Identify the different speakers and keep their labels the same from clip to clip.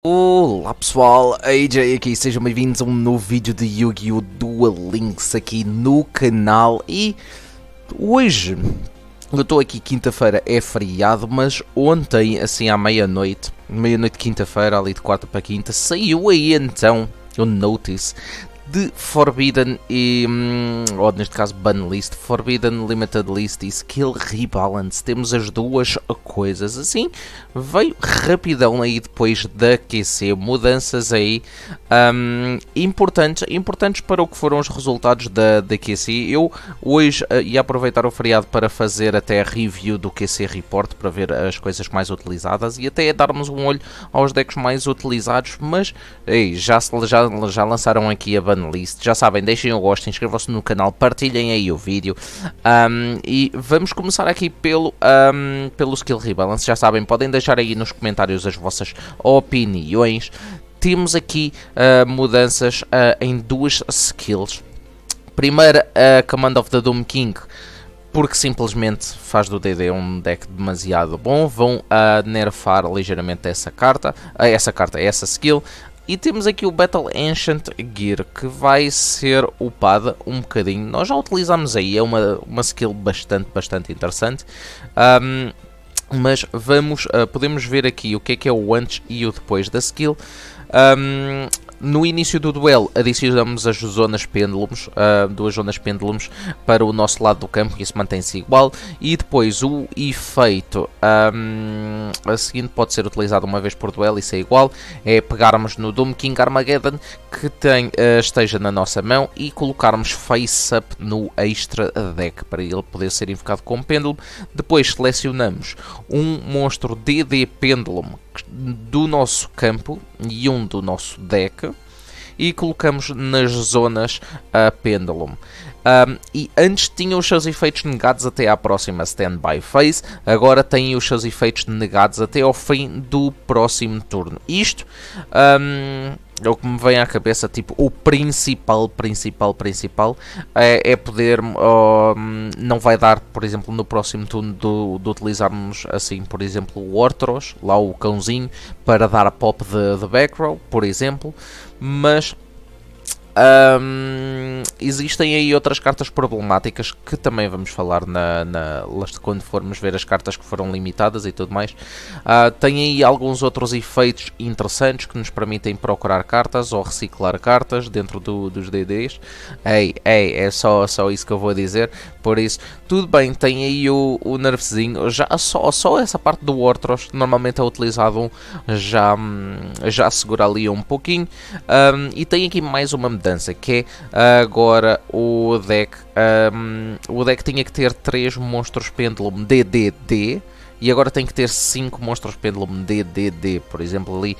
Speaker 1: Olá pessoal, AJ aqui, sejam bem-vindos a um novo vídeo de Yu-Gi-Oh! Duel Links aqui no canal e hoje eu estou aqui quinta-feira é feriado, mas ontem assim à meia-noite, meia-noite de quinta-feira, ali de quarta para quinta, saiu aí então o notice de Forbidden e, hum, ou neste caso, Banlist, Forbidden Limited List e Skill Rebalance. Temos as duas coisas assim. Veio rapidão aí depois da QC, mudanças aí um, importantes, importantes para o que foram os resultados da, da QC. Eu hoje uh, ia aproveitar o feriado para fazer até a review do QC Report para ver as coisas mais utilizadas e até darmos um olho aos decks mais utilizados, mas ei, já, já, já lançaram aqui a banda já sabem, deixem o gosto, inscrevam-se no canal, partilhem aí o vídeo. Um, e vamos começar aqui pelo, um, pelo Skill Rebalance. Já sabem, podem deixar aí nos comentários as vossas opiniões. Temos aqui uh, mudanças uh, em duas skills. Primeiro, a ah, Command of the Doom King porque simplesmente faz do DD um deck demasiado bom. Vão a nerfar ligeiramente essa carta, essa carta, essa skill. E temos aqui o Battle Ancient Gear, que vai ser upada um bocadinho. Nós já utilizamos aí, é uma, uma skill bastante, bastante interessante. Um, mas vamos, uh, podemos ver aqui o que é que é o antes e o depois da skill. Um, no início do duelo, adicionamos as zonas pêndulos, uh, duas zonas pêndulos para o nosso lado do campo, isso mantém-se igual. E depois o efeito um, ah, a seguinte pode ser utilizado uma vez por duelo, isso é igual. É pegarmos no Doom King Armageddon que tem, uh, esteja na nossa mão e colocarmos face up no extra deck para ele poder ser invocado como pêndulo. Depois selecionamos um monstro DD Pendulum do nosso campo e um do nosso deck e colocamos nas zonas a Pendulum. Um, e antes tinham os seus efeitos negados até à próxima standby phase, agora têm os seus efeitos negados até ao fim do próximo turno. Isto um, é o que me vem à cabeça, tipo, o principal, principal, principal é, é poder, um, não vai dar, por exemplo, no próximo turno de, de, utilizarmos, assim, por exemplo, o Ortros, lá o cãozinho, para dar a pop de, de back row, por exemplo, mas um, existem aí outras cartas problemáticas que também vamos falar na, na, quando formos ver as cartas que foram limitadas e tudo mais. Uh, tem aí alguns outros efeitos interessantes que nos permitem procurar cartas ou reciclar cartas dentro do, dos DDs. Ei, ei, é só, só isso que eu vou dizer. Por isso, tudo bem, tem aí o, o nervezinho. Já, só, só essa parte do Orthros, normalmente é utilizado, já, hum, já segura ali um pouquinho. Um, e tem aqui mais uma medalha que é agora o deck. Um, o deck tinha que ter 3 monstros pêndulo DDD e agora tem que ter 5 monstros pêndulo DDD. Por exemplo, ali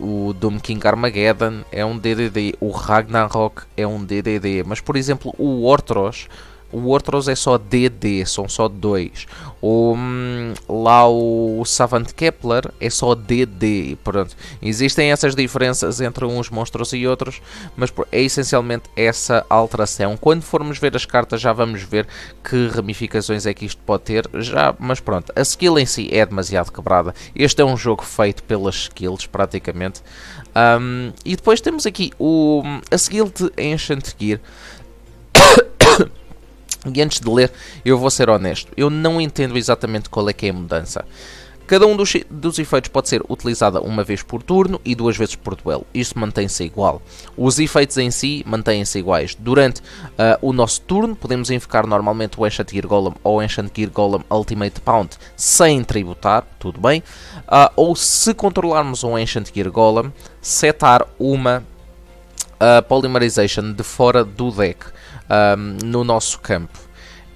Speaker 1: uh, o Doom King Armageddon é um DDD, o Ragnarok é um DDD, mas por exemplo, o Orthros o outros é só DD, são só dois. O, hum, lá o, o Savant Kepler é só DD, pronto. Existem essas diferenças entre uns monstros e outros, mas é essencialmente essa alteração. Quando formos ver as cartas já vamos ver que ramificações é que isto pode ter, já, mas pronto. A skill em si é demasiado quebrada. Este é um jogo feito pelas skills, praticamente. Um, e depois temos aqui o, hum, a skill de Ancient Gear. E antes de ler, eu vou ser honesto, eu não entendo exatamente qual é que é a mudança. Cada um dos, dos, efeitos pode ser utilizada uma vez por turno e duas vezes por duelo. Isto mantém-se igual. Os efeitos em si mantêm-se iguais. Durante uh, o nosso turno, podemos invocar normalmente o Enchant Gear Golem ou Enchant Gear Golem Ultimate Pound sem tributar, tudo bem. Uh, ou se controlarmos um Enchant Gear Golem, setar uma uh, Polymerization de fora do deck um, no nosso campo.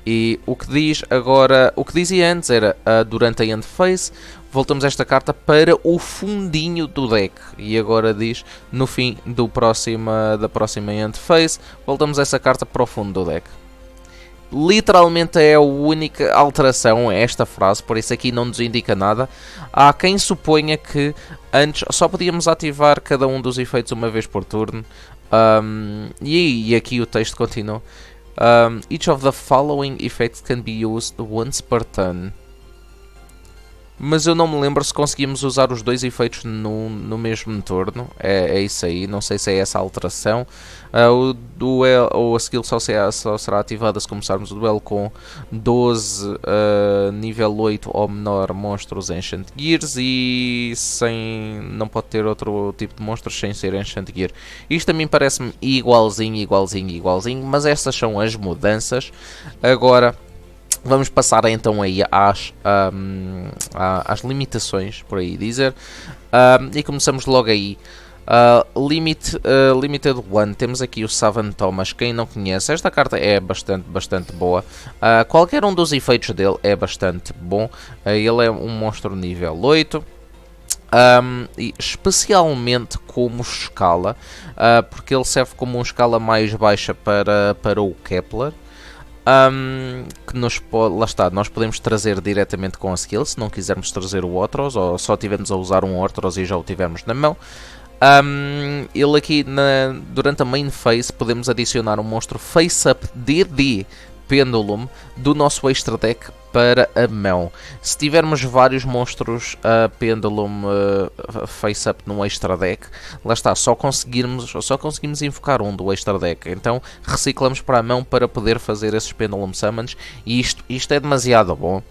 Speaker 1: E o que diz agora, o que dizia antes era uh, durante a end phase voltamos esta carta para o fundinho do deck. E agora diz no fim do próxima, da próxima phase voltamos essa carta para o fundo do deck. Literalmente é a única alteração esta frase, por isso aqui não nos indica nada. Há quem suponha que antes só podíamos ativar cada um dos efeitos uma vez por turno. Um, e, e, aqui o texto continua. Um, each of the following effects can be used once per turn mas eu não me lembro se conseguimos usar os dois efeitos no, no mesmo turno. É, é isso aí, não sei se é essa a alteração. Uh, o, duel, ou a skill só, se, só será ativada se começarmos o duelo com 12 uh, ah, nível 8 ou menor monstros Ancient Gears e sem, não pode ter outro tipo de monstros sem ser Ancient Gear. Isto a mim parece-me igualzinho, igualzinho, igualzinho, mas essas são as mudanças. Agora Vamos passar então aí às, um, às limitações, por aí dizer, um, e começamos logo aí. Uh, ah, limit, uh, ah, Limited One, temos aqui o Savan Thomas, quem não conhece, esta carta é bastante, bastante boa. Uh, qualquer um dos efeitos dele é bastante bom, ele é um monstro nível 8. Um, especialmente como escala, porque ele serve como uma escala mais baixa para, para o Kepler, um, que nos lá está, nós podemos trazer diretamente com a skill, se não quisermos trazer o Otros, ou só tivermos a usar um Otros e já o tivermos na mão. Um, ele aqui, na, durante a main phase, podemos adicionar um monstro face-up DD Pendulum do nosso extra deck para a mão. Se tivermos vários monstros a Pendulum eh, face-up no extra deck, lá está, só conseguirmos, só conseguimos invocar um do extra deck. Então reciclamos para a mão para poder fazer esses Pendulum Summons e isto, isto é demasiado bom.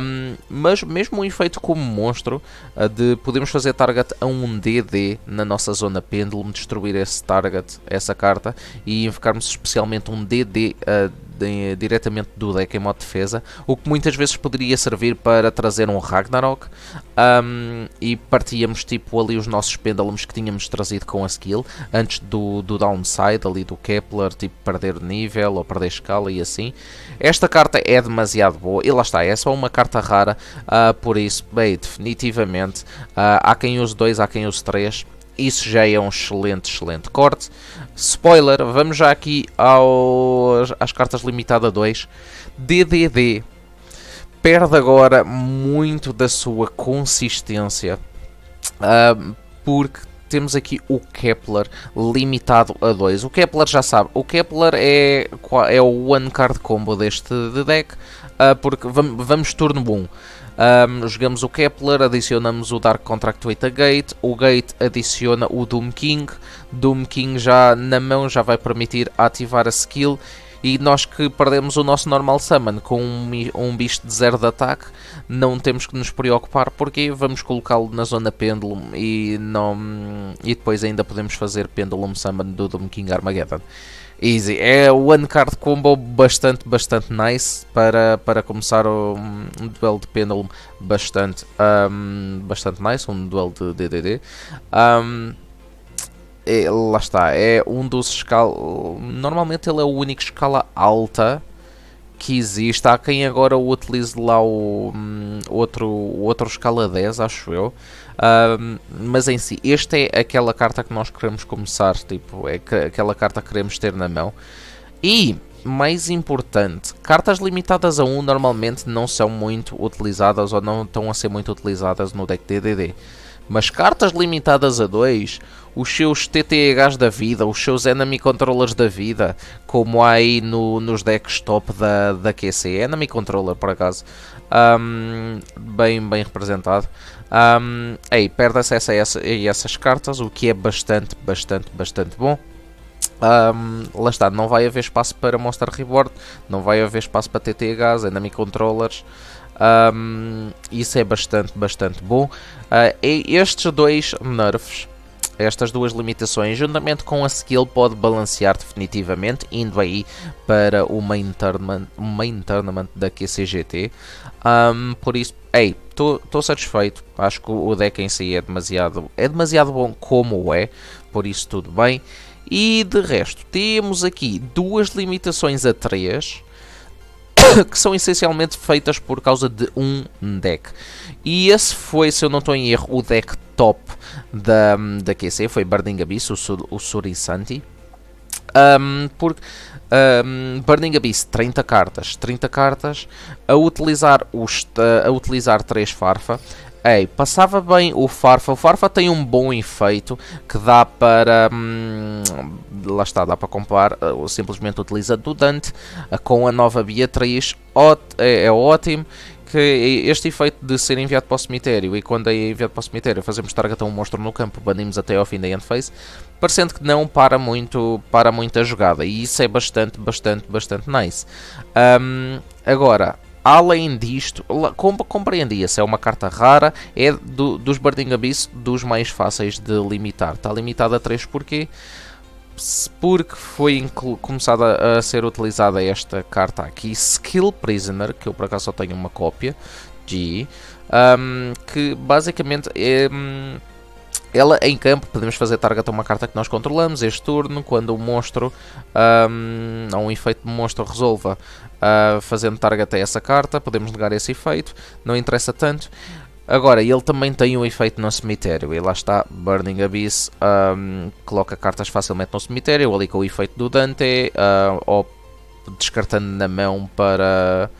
Speaker 1: Um, mas mesmo um efeito como monstro, uh, de podemos fazer target a um DD na nossa zona Pendulum, destruir esse target, essa carta, e invocarmos especialmente um DD uh, de, diretamente do deck em modo defesa, o que muitas vezes poderia servir para trazer um Ragnarok um, e partíamos tipo ali os nossos pêndulos que tínhamos trazido com a skill antes do, do downside ali do Kepler, tipo perder nível ou perder escala e assim. Esta carta é demasiado boa e lá está, é só uma carta rara, uh, por isso, bem, definitivamente uh, há quem use dois, há quem use três isso já é um excelente, excelente corte. Spoiler, vamos já aqui aos, às cartas limitada 2. DDD perde agora muito da sua consistência uh, porque temos aqui o Kepler limitado a 2. O Kepler já sabe, o Kepler é, é o one card combo deste deck, uh, porque vamos, vamos turno 1. Um. Um, jogamos o Kepler, adicionamos o Dark Contract Gate, o Gate adiciona o Doom King, Doom King já na mão já vai permitir ativar a skill e nós que perdemos o nosso normal summon com um, um bicho de zero de ataque, não temos que nos preocupar porque vamos colocá-lo na zona pêndulo e, e depois ainda podemos fazer pêndulo summon do Doom King Armageddon. Easy. É o one card combo bastante, bastante nice para, para começar um, um duelo de Pendulum bastante, um, bastante nice, um duelo de DDD. Um, é, lá está, é um dos escala... Normalmente ele é o único escala alta que existe. Há quem agora utilize lá o um, outro, outro escala 10, acho eu. Um, mas em si, esta é aquela carta que nós queremos começar, tipo, é que, aquela carta que queremos ter na mão. E, mais importante, cartas limitadas a 1 normalmente não são muito utilizadas ou não estão a ser muito utilizadas no deck DDD. De mas cartas limitadas a 2, os seus TTHs da vida, os seus Enemy Controllers da vida, como há aí no, nos decks top da, da QC, Enemy Controller por acaso, um, bem, bem representado. Um, aí perde acesso a, essa, a essas cartas, o que é bastante, bastante, bastante bom. Um, lá está, não vai haver espaço para Monster Reward, não vai haver espaço para TTHs, Enemy Controllers. Um, isso é bastante, bastante bom. Uh, estes dois nerfs, estas duas limitações, juntamente com a skill, pode balancear definitivamente, indo aí para o main tournament, main tournament da QCGT. Um, por isso, ei, estou satisfeito. Acho que o deck em si é demasiado, é demasiado bom como é, por isso tudo bem. E de resto, temos aqui duas limitações a 3 que são essencialmente feitas por causa de um deck. E esse foi, se eu não estou em erro, o deck top da, da QC, foi Burning Abyss, o, o Surisanti. Um, porque um, Burning Abyss, 30 cartas, 30 cartas, a utilizar, os, a utilizar 3 farfa, passava bem o Farfa. O Farfa tem um bom efeito que dá para. Hum, lá está, dá para comprar eh, ou simplesmente utilizando o Dante eh, com a nova Beatriz. é, é ótimo este efeito de ser enviado para o cemitério e quando é enviado para o cemitério fazemos target a um monstro no campo, banimos até ao fim da endphase, parecendo que não para muito, para muito a jogada e isso é bastante, bastante, bastante nice. Um, agora, Além disto, compreendia-se, é uma carta rara, é do, dos Burning Abyss dos mais fáceis de limitar. Está limitada a 3 porquê? Porque foi começada a ser utilizada esta carta aqui, Skill Prisoner, que eu por acaso só tenho uma cópia, de um, que basicamente é... Um, ela em campo podemos fazer target a uma carta que nós controlamos este turno, quando o monstro um, ou um efeito de monstro resolva uh, fazendo target a essa carta, podemos negar esse efeito, não interessa tanto. Agora, ele também tem um efeito no cemitério, e lá está, Burning Abyss um, coloca cartas facilmente no cemitério, ali com o efeito do Dante, uh, ou descartando na mão para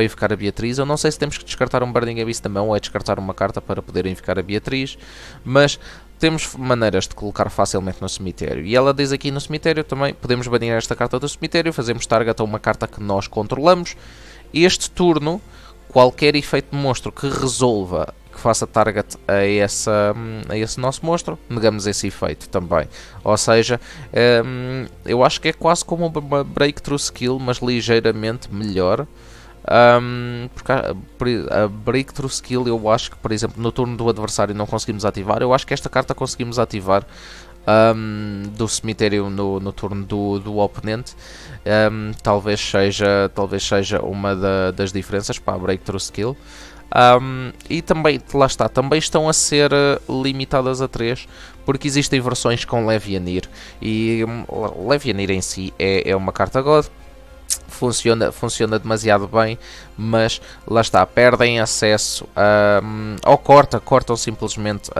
Speaker 1: para invocar a Beatriz. Eu não sei se temos que descartar um Burning Abyss também, ou é descartar uma carta para poder invocar a Beatriz, mas temos maneiras de colocar facilmente no cemitério. E ela diz aqui no cemitério também, podemos banir esta carta do cemitério, fazemos target a uma carta que nós controlamos. Este turno, qualquer efeito de monstro que resolva que faça target a, essa, a esse nosso monstro, negamos esse efeito também. Ou seja, hum, eu acho que é quase como uma breakthrough skill, mas ligeiramente melhor. Um, porque a, a Breakthrough Skill eu acho que, por exemplo, no turno do adversário não conseguimos ativar. Eu acho que esta carta conseguimos ativar um, do cemitério no, no turno do, do oponente. Um, talvez, seja, talvez seja uma da, das diferenças para a Breakthrough Skill. Um, e também, lá está, também estão a ser eh, limitadas a 3, porque existem versões com Levianir. E um, Levianir em si é, é uma carta God, funciona, funciona demasiado bem, mas lá está, perdem acesso a, ou corta, cortam simplesmente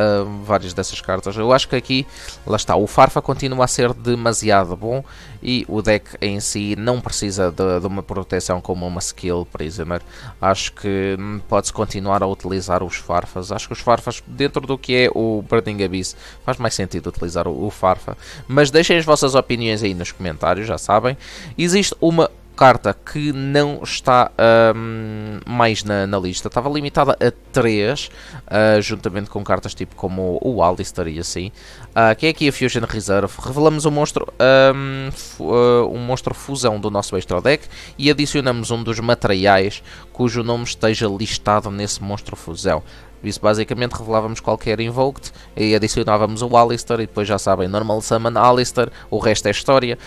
Speaker 1: várias dessas cartas. Eu acho que aqui, lá está, o Farfa continua a ser demasiado bom e o deck em si não precisa de, de uma proteção como uma skill prisoner. Acho que hum, pode-se continuar a utilizar os Farfas. Acho que os Farfas, dentro do que é o Burning Abyss, faz mais sentido utilizar o, o Farfa. Mas deixem as vossas opiniões aí nos comentários, já sabem. Existe uma carta que não está um, mais na, na, lista. Estava limitada a 3, uh, ah, juntamente com cartas tipo como o Alistair e assim. Uh, ah, que é aqui a Fusion Reserve. Revelamos um monstro, um, uh, ah, um monstro fusão do nosso extra deck e adicionamos um dos materiais cujo nome esteja listado nesse monstro fusão. Isso basicamente revelávamos qualquer Invoked e adicionávamos o Alistair e depois já sabem, Normal Summon Alistair, o resto é história.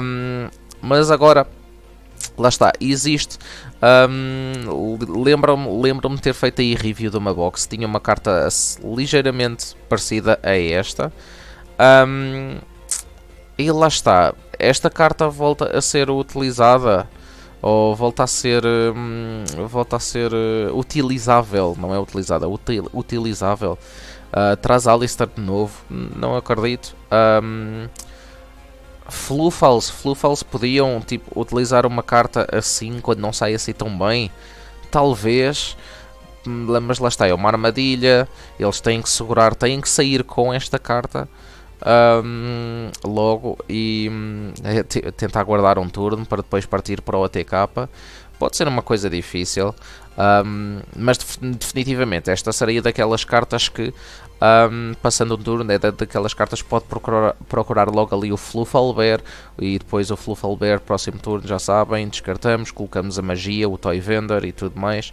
Speaker 1: Um, mas agora lá está, existe. Um, Lembro-me lembro, -me, ter feito aí review de uma box, tinha uma carta ligeiramente parecida a esta. Um, e lá está, esta carta volta a ser utilizada ou volta a ser hum, volta a ser uh, utilizável, não é utilizada, util, utilizável. Uh, traz Alistair de novo, não acredito. Um, Flufals, Flufals podiam tipo, utilizar uma carta assim quando não sai assim tão bem. Talvez. Mas lá está, é uma armadilha. Eles têm que segurar, têm que sair com esta carta. Um, logo e um, é, tentar guardar um turno para depois partir para o ATK Pode ser uma coisa difícil, um, mas definitivamente esta seria daquelas cartas que, um, passando um turno, é da, daquelas cartas que pode procurar, procurar logo ali o Flufalber e depois o Flufalber, próximo turno, já sabem, descartamos, colocamos a magia, o Toy Vendor e tudo mais.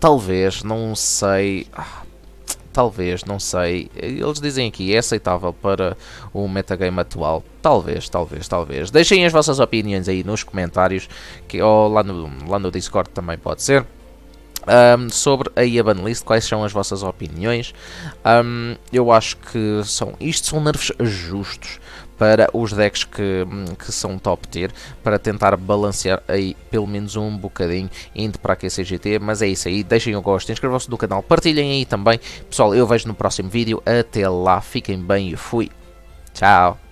Speaker 1: Talvez, não sei. Ah, Talvez, não sei. Eles dizem aqui, é aceitável para o metagame atual. Talvez, talvez, talvez. Deixem as vossas opiniões aí nos comentários, que, ou lá no, lá no Discord também pode ser. Um, sobre a Iban List, quais são as vossas opiniões? Um, eu acho que são, isto são nervos justos para os decks que, que são top tier, para tentar balancear aí pelo menos um bocadinho indo para a QCGT, mas é isso aí, deixem o gosto, inscrevam-se no canal, partilhem aí também, pessoal, eu vejo no próximo vídeo, até lá, fiquem bem e fui, tchau!